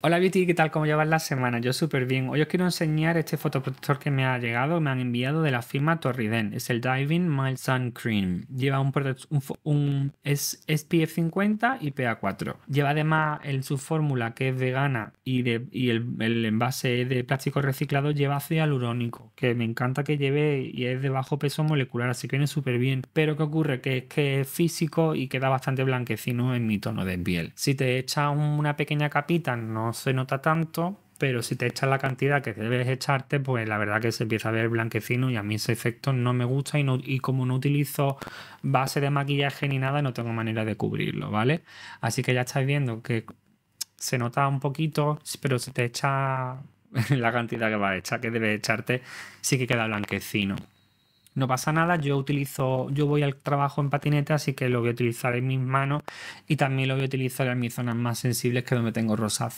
Hola Beauty, ¿qué tal? ¿Cómo llevas la semana? Yo súper bien. Hoy os quiero enseñar este fotoprotector que me ha llegado, me han enviado de la firma Torriden. Es el Diving Mild Sun Cream. Lleva un, SPF 50 y PA4. Lleva además en su fórmula que es vegana y, el, envase envase de plástico reciclado lleva ácido hialurónico, que me encanta que lleve y es de bajo peso molecular, así que viene súper bien. Pero ¿qué ocurre? Que es que es físico y queda bastante blanquecino en mi tono de piel. Si te echa una pequeña capita, no se nota tanto, pero si te echas la cantidad que debes echarte, pues la verdad que se empieza a ver blanquecino y a mí ese efecto no me gusta y, como no utilizo base de maquillaje ni nada, no tengo manera de cubrirlo, ¿vale? Así que ya estáis viendo que se nota un poquito, pero si te echa la cantidad que va a echar, que debes echarte, sí que queda blanquecino. No pasa nada, yo utilizo, yo voy al trabajo en patineta, así que lo voy a utilizar en mis manos y también lo voy a utilizar en mis zonas más sensibles que donde tengo rosazo.